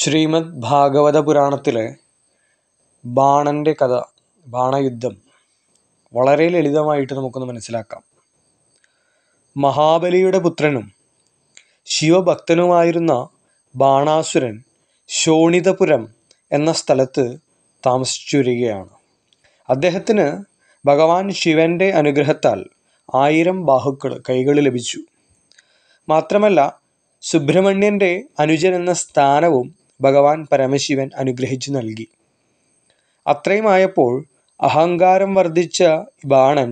ശ്രീമദ് ഭാഗവത പുരാണത്തിലെ ബാണൻ്റെ കഥ ബാണയുദ്ധം വളരെ ലളിതമായിട്ട് നമുക്കൊന്ന് മനസ്സിലാക്കാം മഹാബലിയുടെ പുത്രനും ശിവഭക്തനുമായിരുന്ന ബാണാസുരൻ ശോണിതപുരം എന്ന സ്ഥലത്ത് താമസിച്ചുവരികയാണ് അദ്ദേഹത്തിന് ഭഗവാൻ ശിവൻ്റെ അനുഗ്രഹത്താൽ ആയിരം ബാഹുക്കൾ കൈകൾ ലഭിച്ചു മാത്രമല്ല സുബ്രഹ്മണ്യൻ്റെ അനുജൻ എന്ന സ്ഥാനവും ഭഗവാൻ പരമശിവൻ അനുഗ്രഹിച്ചു നൽകി അത്രയുമായപ്പോൾ അഹങ്കാരം വർദ്ധിച്ച ബാണൻ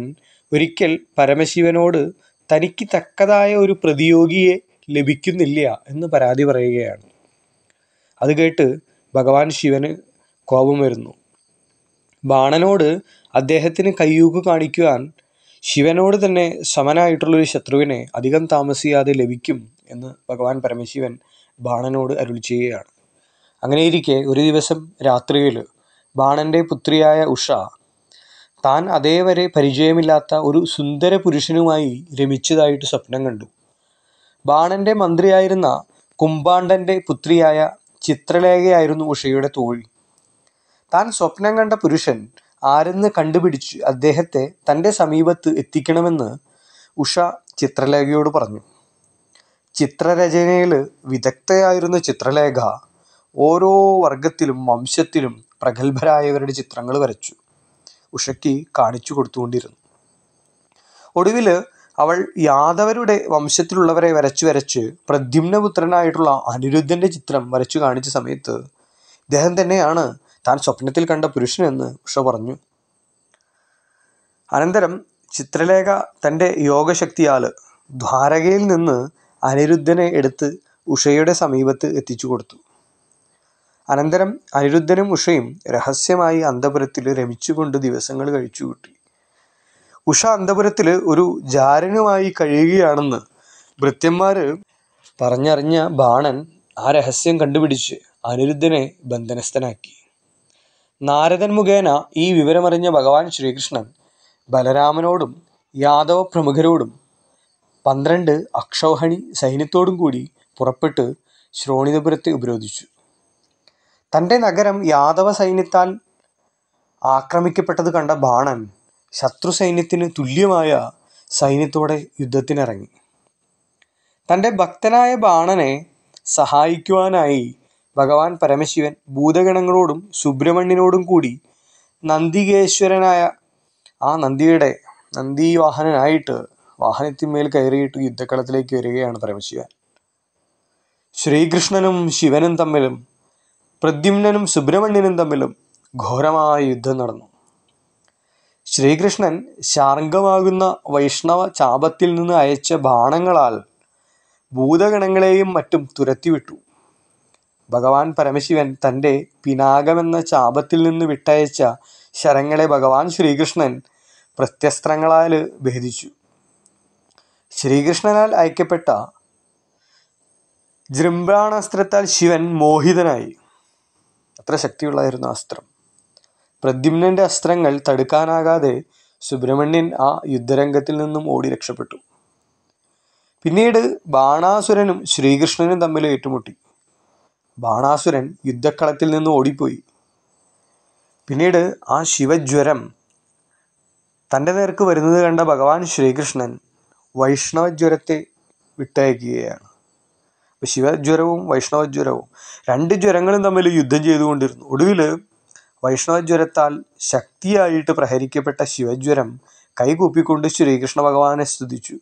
ഒരിക്കൽ പരമശിവനോട് തനിക്ക് തക്കതായ ഒരു പ്രതിയോഗിയെ ലഭിക്കുന്നില്ല എന്ന് പരാതി പറയുകയാണ് അത് കേട്ട് ഭഗവാൻ ശിവന് കോപം വരുന്നു ബാണനോട് അദ്ദേഹത്തിന് കയ്യൂക്ക് കാണിക്കുവാൻ ശിവനോട് തന്നെ സമനായിട്ടുള്ളൊരു ശത്രുവിനെ അധികം താമസിയാതെ ലഭിക്കും എന്ന് ഭഗവാൻ പരമശിവൻ ബാണനോട് അരുളി ചെയ്യുകയാണ് അങ്ങനെയിരിക്കെ ഒരു ദിവസം രാത്രിയിൽ ബാണൻ്റെ പുത്രിയായ ഉഷ താൻ അതേവരെ പരിചയമില്ലാത്ത ഒരു സുന്ദര പുരുഷനുമായി രമിച്ചതായിട്ട് സ്വപ്നം കണ്ടു ബാണൻ്റെ മന്ത്രിയായിരുന്ന കുംഭാണ്ടൻ്റെ പുത്രിയായ ചിത്രലേഖയായിരുന്നു ഉഷയുടെ തോഴി താൻ സ്വപ്നം കണ്ട പുരുഷൻ ആരെന്ന് കണ്ടുപിടിച്ച് അദ്ദേഹത്തെ തൻ്റെ സമീപത്ത് എത്തിക്കണമെന്ന് ഉഷ ചിത്രലേഖയോട് പറഞ്ഞു ചിത്രരചനയിൽ വിദഗ്ധയായിരുന്ന ചിത്രലേഖ ഓരോ വർഗത്തിലും വംശത്തിലും പ്രഗത്ഭരായവരുടെ ചിത്രങ്ങൾ വരച്ചു ഉഷയ്ക്ക് കാണിച്ചു കൊടുത്തുകൊണ്ടിരുന്നു ഒടുവിൽ അവൾ യാദവരുടെ വംശത്തിലുള്ളവരെ വരച്ചു വരച്ച് പ്രദ്യുമ്നപുത്രനായിട്ടുള്ള അനിരുദ്ധൻ്റെ ചിത്രം വരച്ചു കാണിച്ച സമയത്ത് ഇദ്ദേഹം തന്നെയാണ് താൻ സ്വപ്നത്തിൽ കണ്ട പുരുഷനെന്ന് ഉഷ പറഞ്ഞു അനന്തരം ചിത്രലേഖ തൻ്റെ യോഗശക്തിയാൽ ദ്വാരകയിൽ നിന്ന് അനിരുദ്ധനെ എടുത്ത് ഉഷയുടെ സമീപത്ത് എത്തിച്ചു കൊടുത്തു അനന്തരം അനിരുദ്ധനും ഉഷയും രഹസ്യമായി അന്തപുരത്തിൽ രമിച്ചുകൊണ്ട് ദിവസങ്ങൾ കഴിച്ചു കൂട്ടി ഉഷ അന്തപുരത്തിൽ ഒരു ജാരനുമായി കഴിയുകയാണെന്ന് ഭൃത്യന്മാർ പറഞ്ഞറിഞ്ഞ ബാണൻ ആ രഹസ്യം കണ്ടുപിടിച്ച് അനിരുദ്ധനെ ബന്ധനസ്ഥനാക്കി നാരദൻ മുഖേന ഈ വിവരമറിഞ്ഞ ഭഗവാൻ ശ്രീകൃഷ്ണൻ ബലരാമനോടും യാദവ പ്രമുഖരോടും പന്ത്രണ്ട് അക്ഷൗഹണി സൈന്യത്തോടും കൂടി പുറപ്പെട്ട് ശ്രോണിതപുരത്തെ ഉപരോധിച്ചു തൻ്റെ നഗരം യാദവ സൈന്യത്താൽ ആക്രമിക്കപ്പെട്ടത് കണ്ട ബാണൻ ശത്രു സൈന്യത്തിന് തുല്യമായ സൈന്യത്തോടെ യുദ്ധത്തിനിറങ്ങി തൻ്റെ ഭക്തനായ ബാണനെ സഹായിക്കുവാനായി ഭഗവാൻ പരമശിവൻ ഭൂതഗണങ്ങളോടും സുബ്രഹ്മണ്യനോടും കൂടി നന്ദികേശ്വരനായ ആ നന്ദിയുടെ നന്ദി വാഹനനായിട്ട് വാഹനത്തിന്മേൽ കയറിയിട്ട് യുദ്ധക്കളത്തിലേക്ക് വരികയാണ് പരമശിവൻ ശ്രീകൃഷ്ണനും ശിവനും തമ്മിലും പ്രദ്യുമ്നനും സുബ്രഹ്മണ്യനും തമ്മിലും ഘോരമായ യുദ്ധം നടന്നു ശ്രീകൃഷ്ണൻ ശാർഗമാകുന്ന വൈഷ്ണവ ചാപത്തിൽ നിന്ന് അയച്ച ബാണങ്ങളാൽ ഭൂതഗണങ്ങളെയും മറ്റും തുരത്തിവിട്ടു ഭഗവാൻ പരമശിവൻ തൻ്റെ പിനാകമെന്ന ചാപത്തിൽ നിന്ന് വിട്ടയച്ച ശരങ്ങളെ ഭഗവാൻ ശ്രീകൃഷ്ണൻ പ്രത്യസ്ത്രങ്ങളാൽ ഭേദിച്ചു ശ്രീകൃഷ്ണനാൽ അയക്കപ്പെട്ട ജൃംബാണാസ്ത്രത്താൽ ശിവൻ മോഹിതനായി അത്ര ശക്തിയുള്ളതായിരുന്നു അസ്ത്രം പ്രദ്യുമ്നൻ്റെ അസ്ത്രങ്ങൾ തടുക്കാനാകാതെ സുബ്രഹ്മണ്യൻ ആ യുദ്ധരംഗത്തിൽ നിന്നും ഓടി രക്ഷപ്പെട്ടു പിന്നീട് ബാണാസുരനും ശ്രീകൃഷ്ണനും തമ്മിൽ ഏറ്റുമുട്ടി ബാണാസുരൻ യുദ്ധക്കളത്തിൽ നിന്ന് ഓടിപ്പോയി പിന്നീട് ആ ശിവജ്വരം തൻ്റെ നേർക്ക് വരുന്നത് കണ്ട ഭഗവാൻ ശ്രീകൃഷ്ണൻ വൈഷ്ണവജ്വരത്തെ വിട്ടയക്കുകയാണ് അപ്പോൾ ശിവജ്വരവും വൈഷ്ണവജ്വരവും രണ്ട് ജ്വരങ്ങളും തമ്മിൽ യുദ്ധം ചെയ്തുകൊണ്ടിരുന്നു ഒടുവിൽ വൈഷ്ണവജ്വരത്താൽ ശക്തിയായിട്ട് പ്രഹരിക്കപ്പെട്ട ശിവജ്വരം കൈകൂപ്പിക്കൊണ്ട് ശ്രീകൃഷ്ണ ഭഗവാനെ സ്തുതിച്ചു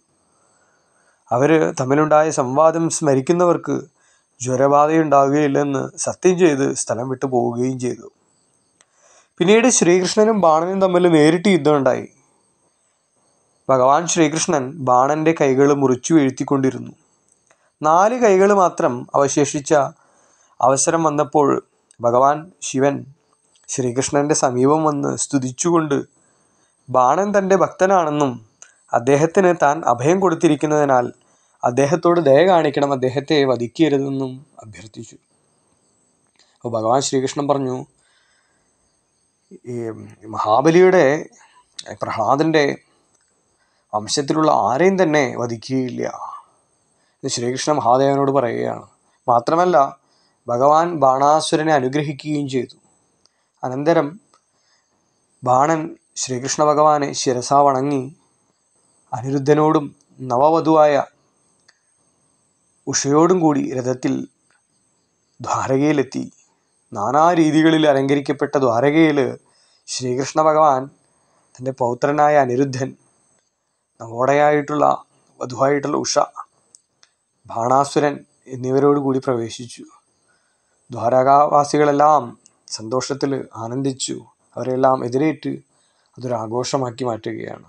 അവർ തമ്മിലുണ്ടായ സംവാദം സ്മരിക്കുന്നവർക്ക് ജ്വരബാധയുണ്ടാവുകയില്ലെന്ന് സത്യം ചെയ്ത് സ്ഥലം വിട്ടു പോവുകയും ചെയ്തു പിന്നീട് ശ്രീകൃഷ്ണനും ബാണനും തമ്മിൽ നേരിട്ട് യുദ്ധമുണ്ടായി ഭഗവാൻ ശ്രീകൃഷ്ണൻ ബാണൻ്റെ കൈകൾ മുറിച്ചു വീഴ്ത്തിക്കൊണ്ടിരുന്നു നാല് കൈകൾ മാത്രം അവശേഷിച്ച അവസരം വന്നപ്പോൾ ഭഗവാൻ ശിവൻ ശ്രീകൃഷ്ണൻ്റെ സമീപം വന്ന് സ്തുതിച്ചുകൊണ്ട് ബാണൻ തൻ്റെ ഭക്തനാണെന്നും അദ്ദേഹത്തിന് താൻ അഭയം കൊടുത്തിരിക്കുന്നതിനാൽ അദ്ദേഹത്തോട് ദയ കാണിക്കണം അദ്ദേഹത്തെ വധിക്കരുതെന്നും അഭ്യർത്ഥിച്ചു അപ്പോൾ ഭഗവാൻ ശ്രീകൃഷ്ണൻ പറഞ്ഞു ഈ മഹാബലിയുടെ പ്രഹ്ലാദൻ്റെ വംശത്തിലുള്ള ആരെയും തന്നെ വധിക്കുകയില്ല ശ്രീകൃഷ്ണ മഹാദേവനോട് പറയുകയാണ് മാത്രമല്ല ഭഗവാൻ ബാണാസുരനെ അനുഗ്രഹിക്കുകയും ചെയ്തു അനന്തരം ബാണൻ ശ്രീകൃഷ്ണ ഭഗവാനെ ശിരസ വണങ്ങി അനിരുദ്ധനോടും നവവധുവായ ഉഷയോടും കൂടി രഥത്തിൽ ദ്വാരകയിലെത്തി നാനാ രീതികളിൽ അലങ്കരിക്കപ്പെട്ട ദ്വാരകയിൽ ശ്രീകൃഷ്ണ ഭഗവാൻ തൻ്റെ പൗത്രനായ അനിരുദ്ധൻ നവോടയായിട്ടുള്ള വധുവായിട്ടുള്ള ഉഷ ബാണാസുരൻ എന്നിവരോടുകൂടി പ്രവേശിച്ചു ദ്വാരകാവാസികളെല്ലാം സന്തോഷത്തിൽ ആനന്ദിച്ചു അവരെല്ലാം എതിരേറ്റ് അതൊരാഘോഷമാക്കി മാറ്റുകയാണ്